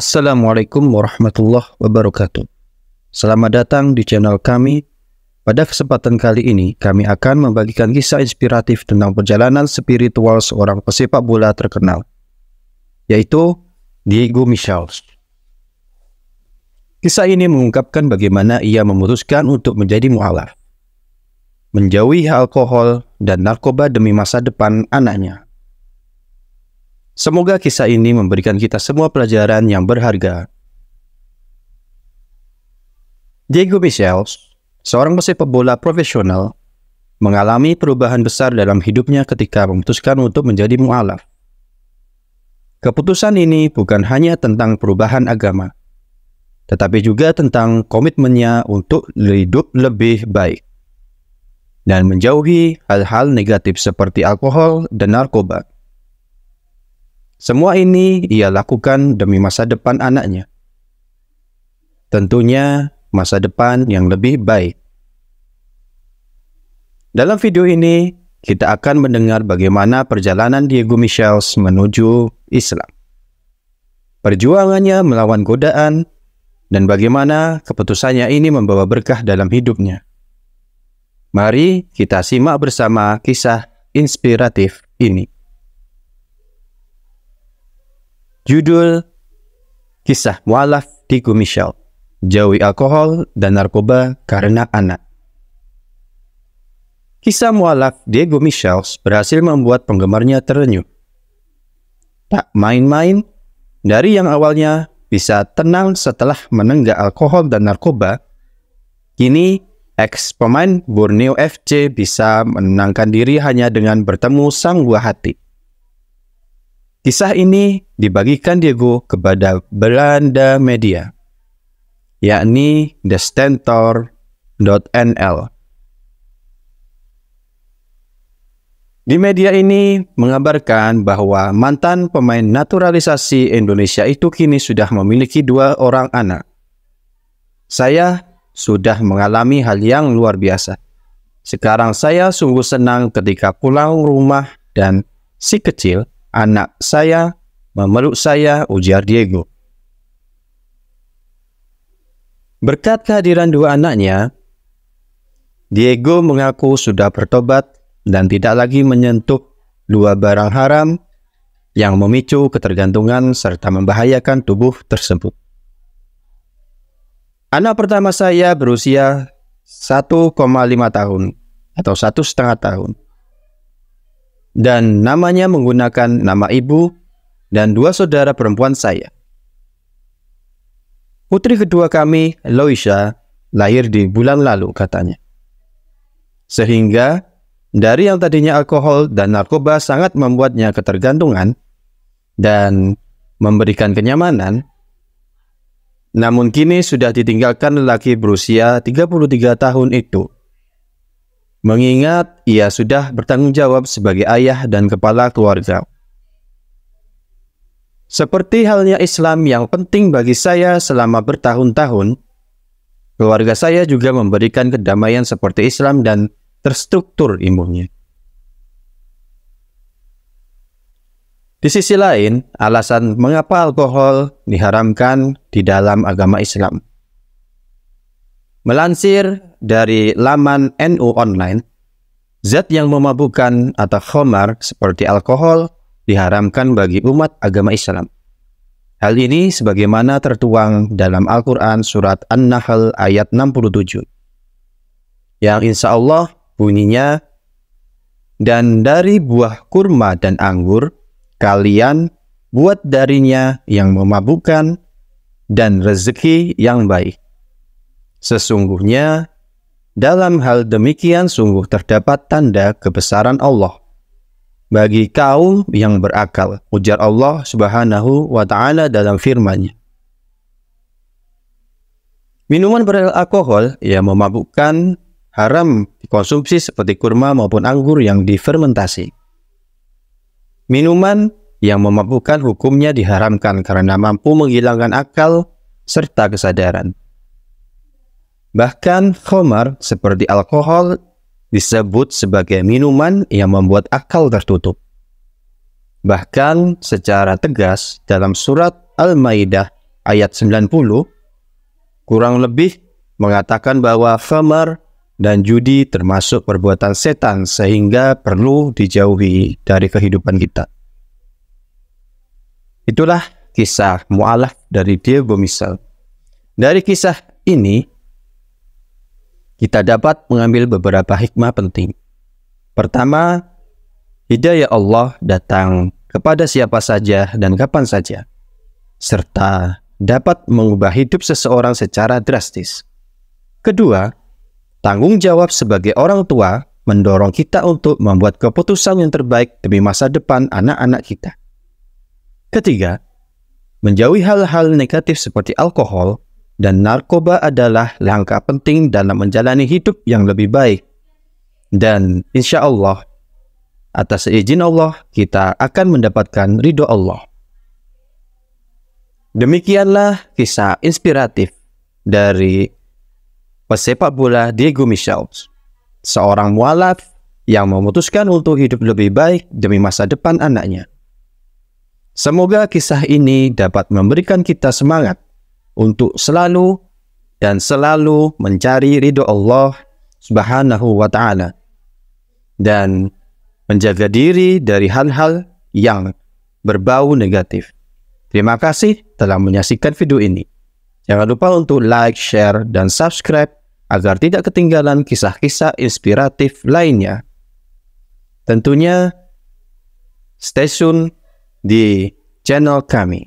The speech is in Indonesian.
Assalamualaikum warahmatullahi wabarakatuh. Selamat datang di channel kami. Pada kesempatan kali ini, kami akan membagikan kisah inspiratif tentang perjalanan spiritual seorang pesepak bola terkenal, yaitu Diego Michels. Kisah ini mengungkapkan bagaimana ia memutuskan untuk menjadi mualaf, menjauhi alkohol dan narkoba demi masa depan anaknya, Semoga kisah ini memberikan kita semua pelajaran yang berharga. Diego Michels, seorang pesepak bola profesional, mengalami perubahan besar dalam hidupnya ketika memutuskan untuk menjadi mualaf. Keputusan ini bukan hanya tentang perubahan agama, tetapi juga tentang komitmennya untuk hidup lebih baik dan menjauhi hal-hal negatif seperti alkohol dan narkoba. Semua ini ia lakukan demi masa depan anaknya. Tentunya masa depan yang lebih baik. Dalam video ini, kita akan mendengar bagaimana perjalanan Diego Michels menuju Islam. Perjuangannya melawan godaan dan bagaimana keputusannya ini membawa berkah dalam hidupnya. Mari kita simak bersama kisah inspiratif ini. Judul Kisah Mualaf di Michelle Jauhi alkohol dan narkoba karena anak Kisah mualaf Diego Michels berhasil membuat penggemarnya terenyuh. Tak main-main, dari yang awalnya bisa tenang setelah menenggak alkohol dan narkoba, kini ex pemain Borneo FC bisa menenangkan diri hanya dengan bertemu sang buah hati. Kisah ini dibagikan Diego kepada Belanda media, yakni The thestentor.nl. Di media ini mengabarkan bahwa mantan pemain naturalisasi Indonesia itu kini sudah memiliki dua orang anak. Saya sudah mengalami hal yang luar biasa. Sekarang saya sungguh senang ketika pulang rumah dan si kecil anak saya, memeluk saya, ujar Diego. Berkat kehadiran dua anaknya, Diego mengaku sudah bertobat dan tidak lagi menyentuh dua barang haram yang memicu ketergantungan serta membahayakan tubuh tersebut. Anak pertama saya berusia 1,5 tahun atau satu setengah tahun dan namanya menggunakan nama ibu dan dua saudara perempuan saya. Putri kedua kami, Loisha, lahir di bulan lalu katanya. Sehingga dari yang tadinya alkohol dan narkoba sangat membuatnya ketergantungan dan memberikan kenyamanan, namun kini sudah ditinggalkan lelaki berusia 33 tahun itu mengingat ia sudah bertanggung jawab sebagai ayah dan kepala keluarga. Seperti halnya Islam yang penting bagi saya selama bertahun-tahun, keluarga saya juga memberikan kedamaian seperti Islam dan terstruktur imunnya. Di sisi lain, alasan mengapa alkohol diharamkan di dalam agama Islam – Melansir dari laman NU Online, zat yang memabukkan atau khomar seperti alkohol diharamkan bagi umat agama Islam. Hal ini sebagaimana tertuang dalam Al-Quran Surat An-Nahl ayat 67. Yang insya Allah bunyinya, Dan dari buah kurma dan anggur, kalian buat darinya yang memabukkan dan rezeki yang baik Sesungguhnya, dalam hal demikian sungguh terdapat tanda kebesaran Allah. Bagi kaum yang berakal, ujar Allah subhanahu wa ta'ala dalam firmannya. nya Minuman beralkohol yang memabukkan haram dikonsumsi seperti kurma maupun anggur yang difermentasi. Minuman yang memabukkan hukumnya diharamkan karena mampu menghilangkan akal serta kesadaran. Bahkan khamar seperti alkohol disebut sebagai minuman yang membuat akal tertutup. Bahkan secara tegas dalam surat Al-Maidah ayat 90 kurang lebih mengatakan bahwa khamar dan judi termasuk perbuatan setan sehingga perlu dijauhi dari kehidupan kita. Itulah kisah mu'alaf dari Diego Misal. Dari kisah ini kita dapat mengambil beberapa hikmah penting. Pertama, hidayah Allah datang kepada siapa saja dan kapan saja, serta dapat mengubah hidup seseorang secara drastis. Kedua, tanggung jawab sebagai orang tua mendorong kita untuk membuat keputusan yang terbaik demi masa depan anak-anak kita. Ketiga, menjauhi hal-hal negatif seperti alkohol, dan narkoba adalah langkah penting dalam menjalani hidup yang lebih baik. Dan insya Allah, atas izin Allah, kita akan mendapatkan ridho Allah. Demikianlah kisah inspiratif dari pesepak bola Diego Michels, seorang mualaf yang memutuskan untuk hidup lebih baik demi masa depan anaknya. Semoga kisah ini dapat memberikan kita semangat untuk selalu dan selalu mencari ridho Allah Subhanahu wa taala dan menjaga diri dari hal-hal yang berbau negatif. Terima kasih telah menyaksikan video ini. Jangan lupa untuk like, share, dan subscribe agar tidak ketinggalan kisah-kisah inspiratif lainnya. Tentunya stay tune di channel kami.